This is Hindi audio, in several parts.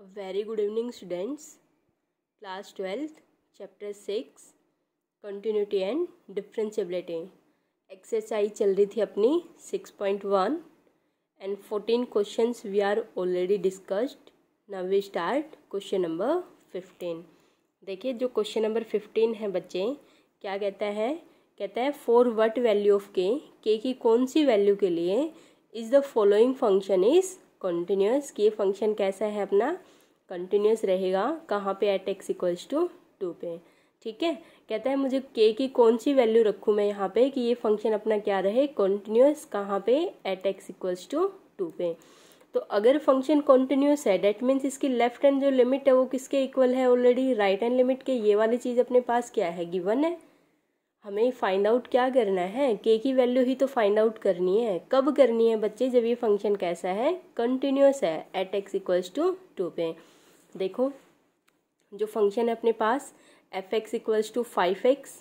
very good evening students class twelfth chapter six continuity and differentiability exercise चल रही थी अपनी six point one and fourteen question we are already discussed now we start question number fifteen देखिए जो क्वेश्चन नंबर फिफ्टीन है बच्चे क्या कहता है कहता है फोर वट वैल्यू ऑफ के के की कौन सी वैल्यू के लिए is the following function is continuous कि ये फंक्शन कैसा है अपना कंटिन्यूस रहेगा कहाँ पे at x equals to two पे ठीक है कहता है मुझे के की कौन सी वैल्यू रखूँ मैं यहाँ पे कि ये फंक्शन अपना क्या रहे कंटिन्यूस कहाँ पे at x equals to two पे तो अगर फंक्शन कंटिन्यूस है डेट मीन्स इसकी लेफ्ट हैंड जो लिमिट है वो किसके इक्वल है ऑलरेडी राइट हैंड लिमिट के ये वाली चीज़ अपने पास क्या है गिवन है हमें फाइंड आउट क्या करना है के की वैल्यू ही तो फाइंड आउट करनी है कब करनी है बच्चे जब ये फंक्शन कैसा है कंटिन्यूस है at x equals to two पे देखो जो फंक्शन है अपने पास f x equals to five x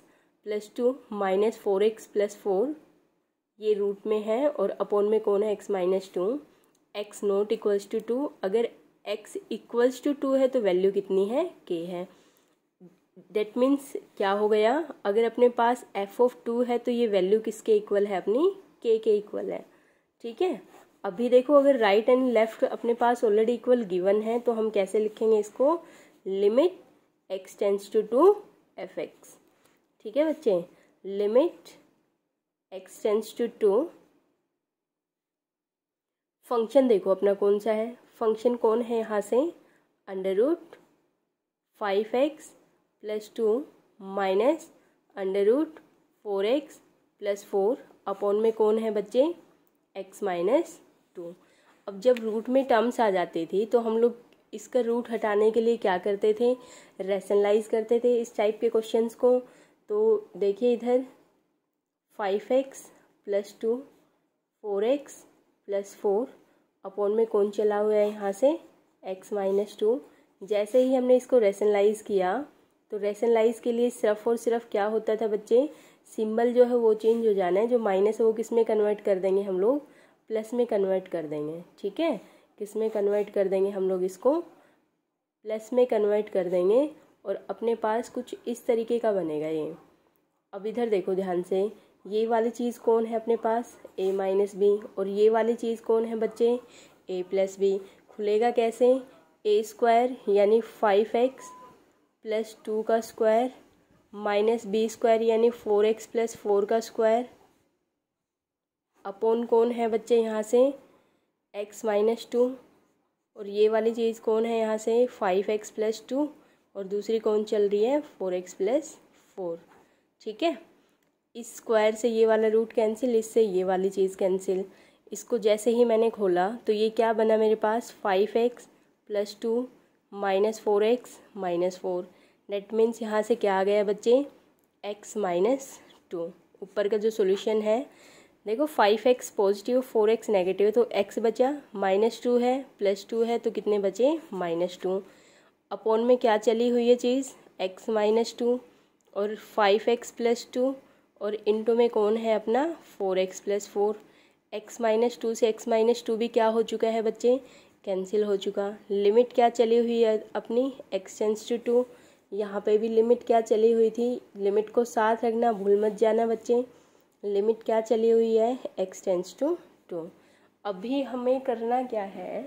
plus two minus four x plus four ये रूट में है और अपॉन में कौन है x minus two x not equals to two अगर एक्स इक्वल्स टू टू है तो वैल्यू कितनी है के है डेट मीन्स क्या हो गया अगर अपने पास एफ ऑफ टू है तो ये वैल्यू किसके इक्वल है अपनी के के इक्वल है ठीक है अभी देखो अगर राइट एंड लेफ्ट अपने पास ऑलरेडी इक्वल गिवन है तो हम कैसे लिखेंगे इसको limit x tends to two f x ठीक है बच्चे limit x tends to two function देखो अपना कौन सा है फंक्शन कौन है यहाँ से under root five x plus two minus under root four x plus four upon में कौन है बच्चे एक्स माइनस टू अब जब रूट में टर्म्स आ जाते थे तो हम लोग इसका रूट हटाने के लिए क्या करते थे रेशनलाइज करते थे इस टाइप के क्वेश्चंस को तो देखिए इधर five x plus two four x plus four upon में कौन चला हुआ है यहाँ से एक्स माइनस टू जैसे ही हमने इसको रेशनलाइज किया तो रैशनलाइज के लिए सिर्फ और सिर्फ क्या होता था बच्चे सिंबल जो है वो चेंज हो जाना है जो माइनस है वो किस में कन्वर्ट कर देंगे हम लोग प्लस में कन्वर्ट कर देंगे ठीक है किस में कन्वर्ट कर देंगे हम लोग इसको प्लस में कन्वर्ट कर देंगे और अपने पास कुछ इस तरीके का बनेगा ये अब इधर देखो ध्यान से ये वाली चीज़ कौन है अपने पास ए माइनस बी और ये वाली चीज़ कौन है बच्चे ए प्लस बी खुलेगा कैसे ए स्क्वायर यानी फाइव एक्स प्लस टू का स्क्वायर माइनस बी स्क्वायर यानी फोर एक्स प्लस फोर का स्क्वायर अपोन कौन है बच्चे यहाँ से एक्स माइनस टू और ये वाली चीज़ कौन है यहाँ से फाइव एक्स प्लस टू और दूसरी कौन चल रही है फोर एक्स प्लस फोर ठीक है इस स्क्वायर से ये वाला रूट कैंसिल इससे ये वाली चीज़ कैंसिल इसको जैसे ही मैंने खोला तो ये क्या बना मेरे पास five x plus two minus four x minus four that means यहाँ से क्या आ गया बच्चे एक्स माइनस टू ऊपर का जो सोल्यूशन है देखो five x positive four x negative तो एक्स बचा माइनस टू है प्लस टू है तो कितने बचे माइनस टू अपॉन में क्या चली हुई है चीज़ एक्स माइनस टू और फाइव एक्स प्लस टू और इंटू में कौन है अपना four x plus four x minus two से एक्स माइनस टू भी क्या हो चुका है बच्चे कैंसिल हो चुका लिमिट क्या चली हुई है अपनी एक्स टू टू यहाँ पे भी लिमिट क्या चली हुई थी लिमिट को साथ रखना भूल मत जाना बच्चे लिमिट क्या चली हुई है एक्सटेंस टू टू अभी हमें करना क्या है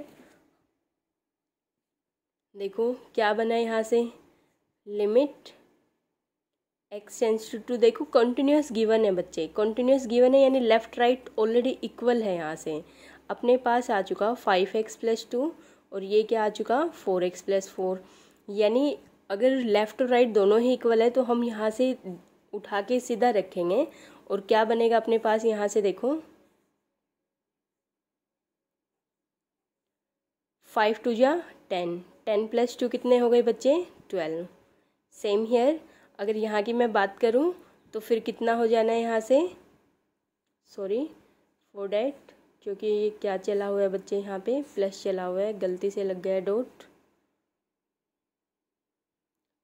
देखो क्या बना यहाँ से लिमिट एक्सटेंस टू टू देखो कंटिन्यूस गिवन है बच्चे कंटिन्यूस गिवन है यानी लेफ्ट राइट ऑलरेडी इक्वल है यहाँ से अपने पास आ चुका फाइव एक्स प्लस टू और ये क्या आ चुका फोर एक्स प्लस फोर यानी अगर लेफ़्ट और राइट दोनों ही इक्वल है तो हम यहाँ से उठा के सीधा रखेंगे और क्या बनेगा अपने पास यहाँ से देखो फाइव टू या टेन टेन प्लस टू कितने हो गए बच्चे ट्वेल्व सेम हेयर अगर यहाँ की मैं बात करूँ तो फिर कितना हो जाना है यहाँ से सॉरी फोर डेट क्योंकि ये क्या चला हुआ है बच्चे यहाँ पे प्लस चला हुआ है गलती से लग गया डोट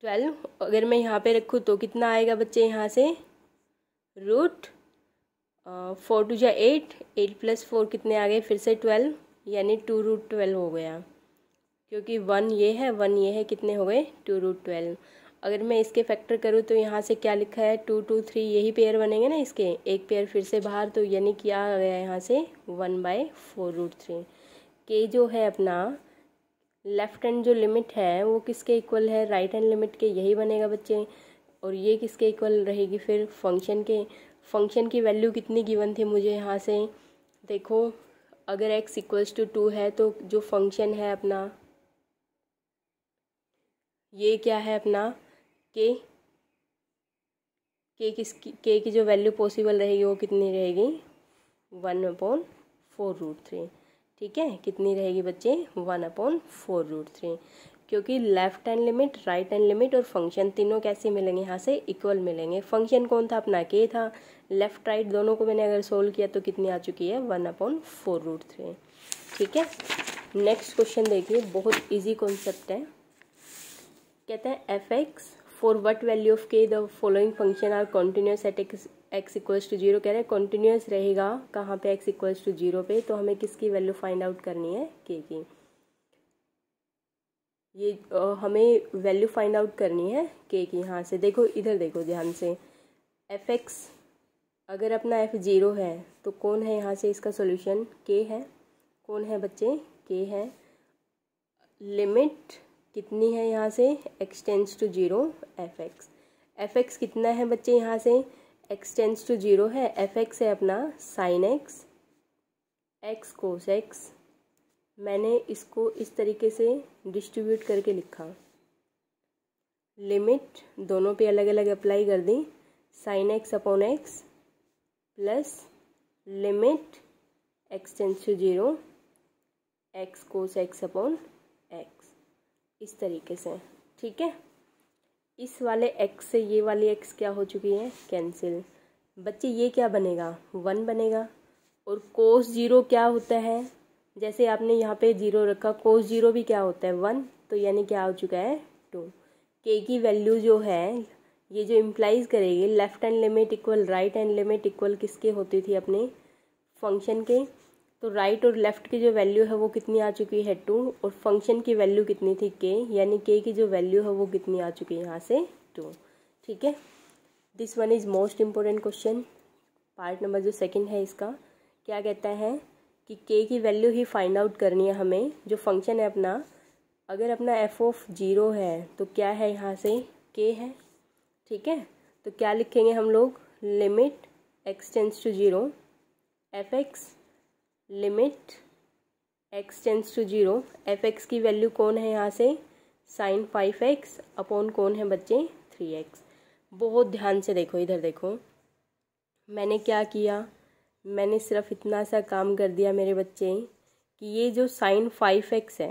ट्वेल्व अगर मैं यहाँ पे रखूँ तो कितना आएगा बच्चे यहाँ से रूट फोर टू जो एट एट प्लस फोर कितने आ गए फिर से ट्वेल्व यानी टू रूट ट्वेल्व हो गया क्योंकि वन ये है वन ये है कितने हो गए टू रूट ट्वेल्व अगर मैं इसके फैक्टर करूँ तो यहाँ से क्या लिखा है टू टू थ्री यही पेयर बनेंगे ना इसके एक पेयर फिर से बाहर तो यानी क्या आ गया यहाँ से one by four root three के जो है अपना लेफ़्ट हैंड जो लिमिट है वो किसके इक्वल है राइट हैंड लिमिट के यही बनेगा बच्चे और ये किसके इक्वल रहेगी फिर फंक्शन के फंक्शन की वैल्यू कितनी गिवन थी मुझे यहाँ से देखो अगर एक्स इक्वल्स टू टू है तो जो फंक्शन है अपना ये क्या है अपना के के किसकी के की जो वैल्यू पॉसिबल रहेगी वो कितनी रहेगी one upon four root three ठीक है कितनी रहेगी बच्चे one upon four root three क्योंकि left hand limit right hand limit और फंक्शन तीनों कैसे मिलेंगे यहाँ से इक्वल मिलेंगे फंक्शन कौन था अपना के था लेफ्ट राइट दोनों को मैंने अगर सोल्व किया तो कितनी आ चुकी है one upon four root three ठीक है नेक्स्ट क्वेश्चन देखिए बहुत इजी कॉन्सेप्ट है कहते हैं f x for what value of k the following function are continuous at x x equals to zero कह रहे हैं कॉन्टीन्यूस रहेगा कहाँ पे एक्स इक्वल्स टू जीरो पे तो हमें किसकी वैल्यू फाइंड आउट करनी है के की ये आ, हमें वैल्यू फाइंड आउट करनी है के की यहाँ से देखो इधर देखो ध्यान से एफ एक्स अगर अपना एफ ज़ीरो है तो कौन है यहाँ से इसका सोल्यूशन के है कौन है बच्चे के है लिमिट कितनी है यहाँ से x tends to zero f x f x कितना है बच्चे यहाँ से एक्स टेंस टू जीरो है एफ एक्स है अपना sine x x cos x मैंने इसको इस तरीके से डिस्ट्रीब्यूट करके लिखा लिमिट दोनों पे अलग अलग अप्लाई कर दी sine x upon x plus limit x tends to zero x cos x upon इस तरीके से ठीक है इस वाले एक्स से ये वाली एक्स क्या हो चुकी है कैंसिल बच्चे ये क्या बनेगा वन बनेगा और कोस ज़ीरो क्या होता है जैसे आपने यहाँ पे ज़ीरो रखा कोस ज़ीरो भी क्या होता है वन तो यानी क्या हो चुका है टू के की वैल्यू जो है ये जो इम्प्लाइज करेगी left hand limit equal right hand limit equal किसके होती थी अपने फंक्शन के तो राइट और लेफ़्ट की जो वैल्यू है वो कितनी आ चुकी है टू और फंक्शन की वैल्यू कितनी थी के यानी के की जो वैल्यू है वो कितनी आ चुकी है यहाँ से टू ठीक है this one is most important question part number जो सेकंड है इसका क्या कहता है कि के की वैल्यू ही फाइंड आउट करनी है हमें जो फंक्शन है अपना अगर अपना एफ ऑफ जीरो है तो क्या है यहाँ से के है ठीक है तो क्या लिखेंगे हम लोग limit x tends to zero f x limit x tends to zero f x की वैल्यू कौन है यहाँ से साइन फाइव एक्स अपॉन कौन है बच्चे थ्री एक्स बहुत ध्यान से देखो इधर देखो मैंने क्या किया मैंने सिर्फ इतना सा काम कर दिया मेरे बच्चे कि ये जो साइन फाइव एक्स है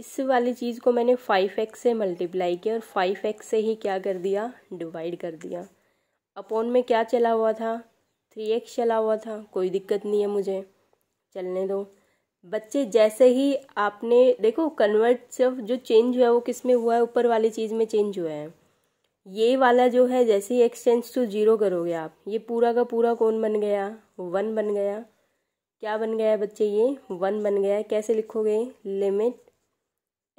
इस वाली चीज़ को मैंने फाइव एक्स से मल्टीप्लाई किया और फाइव एक्स से ही क्या कर दिया डिवाइड कर दिया अपॉन में क्या चला हुआ था थ्री एक्स चला हुआ था कोई दिक्कत नहीं है मुझे चलने दो बच्चे जैसे ही आपने देखो कन्वर्ट सिर्फ जो चेंज हुआ है वो किस में हुआ है ऊपर वाली चीज़ में चेंज हुआ है ये वाला जो है जैसे ही एक्सचेंज टू जीरो करोगे आप ये पूरा का पूरा कौन बन गया वन बन गया क्या बन गया बच्चे ये वन बन गया कैसे लिखोगे limit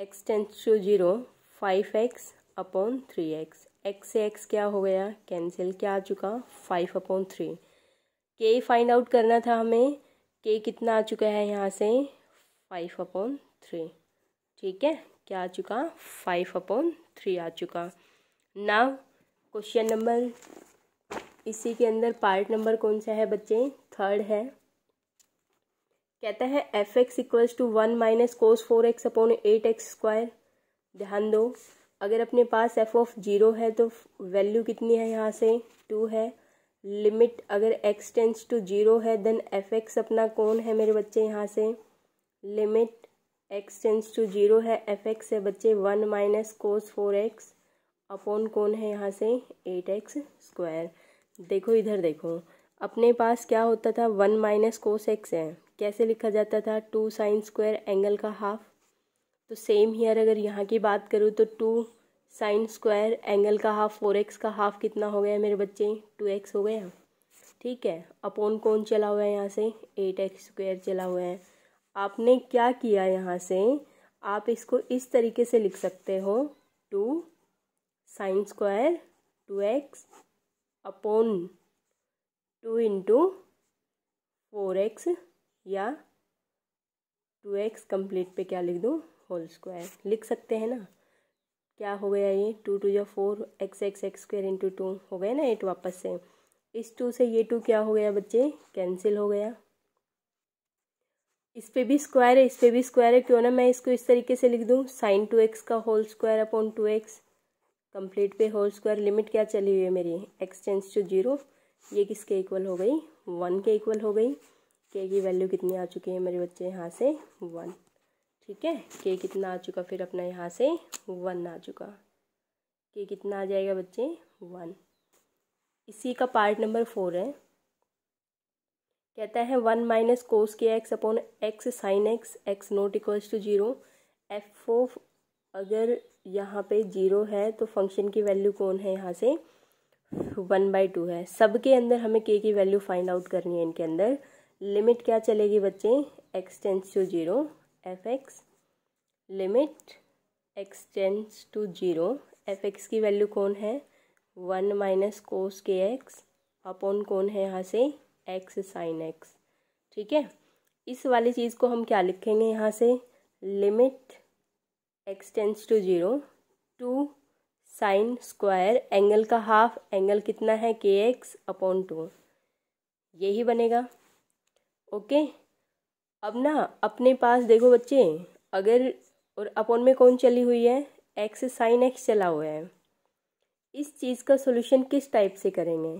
x tends to zero five x upon three x x से एक्स क्या हो गया कैंसिल क्या आ चुका फाइव अपॉन थ्री के फाइंड आउट करना था हमें के कितना आ चुका है यहाँ से फाइव अपॉन थ्री ठीक है क्या आ चुका फाइव अपॉन थ्री आ चुका नाउ क्वेश्चन नंबर इसी के अंदर पार्ट नंबर कौन सा है बच्चे थर्ड है कहता है f x equals to one minus cos four x upon eight x square ध्यान दो अगर अपने पास एफ ऑफ जीरो है तो वैल्यू कितनी है यहाँ से टू है लिमिट अगर एक्स टेंस टू जीरो है देन एफ एक्स अपना कौन है मेरे बच्चे यहाँ से limit x tends to zero है एफ एक्स है बच्चे one minus cos four x upon कौन है यहाँ से एट एक्स स्क्वायर देखो इधर देखो अपने पास क्या होता था वन माइनस कोस एक्स है कैसे लिखा जाता था टू साइन स्क्वायर एंगल का हाफ तो सेम हीयर अगर यहाँ की बात करूँ तो टू साइन स्क्वायर एंगल का हाफ फोर एक्स का हाफ कितना हो गया मेरे बच्चे टू एक्स हो गया ठीक है अपोन कौन चला हुआ है यहाँ से एट एक्स स्क्वायर चला हुआ है आपने क्या किया यहाँ से आप इसको इस तरीके से लिख सकते हो two sine square two x upon two into four x या टू एक्स कम्प्लीट पे क्या लिख दूँ होल स्क्वायर लिख सकते हैं ना क्या हो गया ये टू टू या four x x x square into two हो गया ना एट वापस से इस टू से ये टू क्या हो गया बच्चे कैंसिल हो गया इस पे भी स्क्वायर है इस पे भी स्क्वायर है क्यों ना मैं इसको इस तरीके से लिख दूँ साइन टू एक्स का whole square upon two x complete पे होल स्क्वायर लिमिट क्या चली हुई है मेरी एक्स टेंस टू जीरो ये किसके इक्वल हो गई वन के इक्वल हो गई के की वैल्यू कितनी आ चुकी है मेरे बच्चे यहाँ से वन ठीक है के कितना आ चुका फिर अपना यहाँ से वन आ चुका के कितना आ जाएगा बच्चे वन इसी का पार्ट नंबर फोर है कहता है one minus cos k x upon x sine x x not equals to zero f of अगर यहाँ पे जीरो है तो फंक्शन की वैल्यू कौन है यहाँ से वन बाई टू है सब के अंदर हमें के की वैल्यू फाइंड आउट करनी है इनके अंदर लिमिट क्या चलेगी बच्चे x tends to zero f x limit x tends to zero f x की वैल्यू कौन है one minus cos k x upon कौन है यहाँ से एक्स साइन एक्स ठीक है इस वाली चीज़ को हम क्या लिखेंगे यहाँ से limit x tends to zero two sine square angle का हाफ एंगल कितना है के एक्स अपॉन टू यही बनेगा ओके अब ना अपने पास देखो बच्चे अगर और अपॉन में कौन चली हुई है एक्स साइन एक्स चला हुआ है इस चीज़ का सोल्यूशन किस टाइप से करेंगे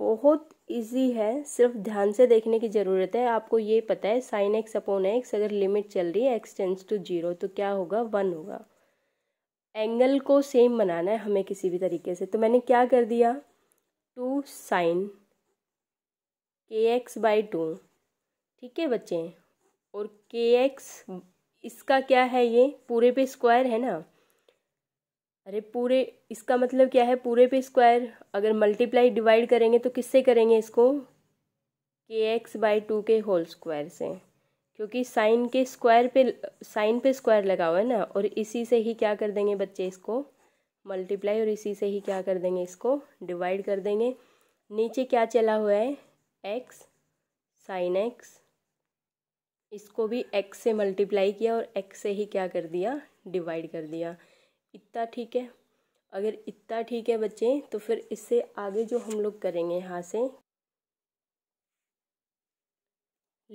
बहुत इजी है सिर्फ ध्यान से देखने की ज़रूरत है आपको ये पता है साइन एक्स अपॉन एक्स अगर लिमिट चल रही है एक्स टेंस टू जीरो तो क्या होगा वन होगा एंगल को सेम बनाना है हमें किसी भी तरीके से तो मैंने क्या कर दिया two sine k x by two ठीक है बच्चे और के एक्स इसका क्या है ये पूरे पे स्क्वायर है ना अरे पूरे इसका मतलब क्या है पूरे पे स्क्वायर अगर मल्टीप्लाई डिवाइड करेंगे तो किससे करेंगे इसको k x by two k whole square से क्योंकि साइन के स्क्वायर पे साइन पे स्क्वायर लगा हुआ है ना और इसी से ही क्या कर देंगे बच्चे इसको मल्टीप्लाई और इसी से ही क्या कर देंगे इसको डिवाइड कर देंगे नीचे क्या चला हुआ है एक्स साइन एक्स इसको भी एक्स से मल्टीप्लाई किया और एक्स से ही क्या कर दिया डिवाइड कर दिया इतना ठीक है अगर इतना ठीक है बच्चे तो फिर इससे आगे जो हम लोग करेंगे यहाँ से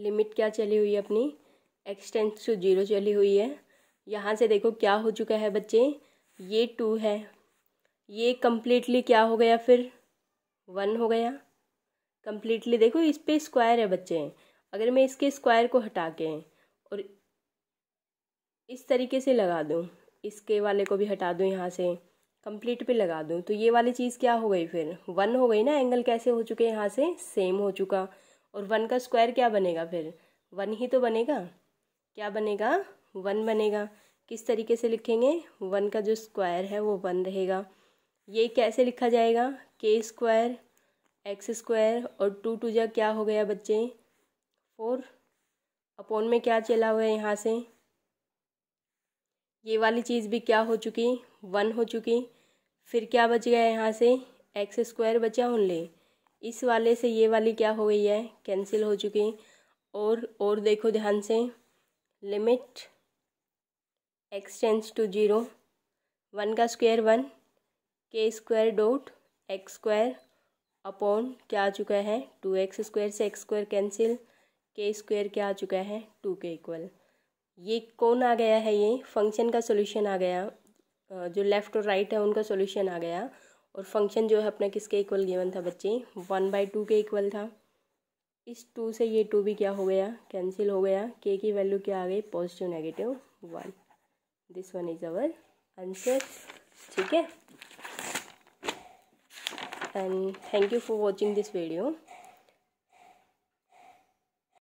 लिमिट क्या चली हुई है अपनी एक्सटेंस टू जीरो चली हुई है यहाँ से देखो क्या हो चुका है बच्चे ये टू है ये कम्प्लीटली क्या हो गया फिर वन हो गया कम्प्लीटली देखो इस पर स्क्वायर है बच्चे अगर मैं इसके स्क्वायर को हटा के और इस तरीके से लगा दूँ इसके वाले को भी हटा दूँ यहाँ से कंप्लीट पे लगा दूँ तो ये वाली चीज़ क्या हो गई फिर वन हो गई ना एंगल कैसे हो चुके यहाँ से सेम हो चुका और वन का स्क्वायर क्या बनेगा फिर वन ही तो बनेगा क्या बनेगा वन बनेगा किस तरीके से लिखेंगे वन का जो स्क्वायर है वो वन रहेगा ये कैसे लिखा जाएगा के स्क्वायर एक्स स्क्वायर और टू टू जा क्या हो गया बच्चे फोर अपॉन में क्या चला हुआ है यहाँ से ये वाली चीज़ भी क्या हो चुकी वन हो चुकी फिर क्या बच गया यहाँ से एक्स स्क्वायर बचा ओनली इस वाले से ये वाली क्या हो गई है कैंसिल हो चुकी और और देखो ध्यान से limit x tends to zero one का square one k square dot x square upon क्या आ चुका है टू एक्स स्क्वायर से x square cancel k square क्या आ चुका है टू के इक्वल ये कौन आ गया है ये फंक्शन का सोल्यूशन आ गया जो लेफ़्ट और राइट है उनका सोल्यूशन आ गया और फंक्शन जो है अपना किसके इक्वल गिवन था बच्चे one by two k equal था इस टू से ये टू भी क्या हो गया कैंसिल हो गया के की वैल्यू क्या आ गई positive negative one this one is our answer ठीक है and thank you for watching this video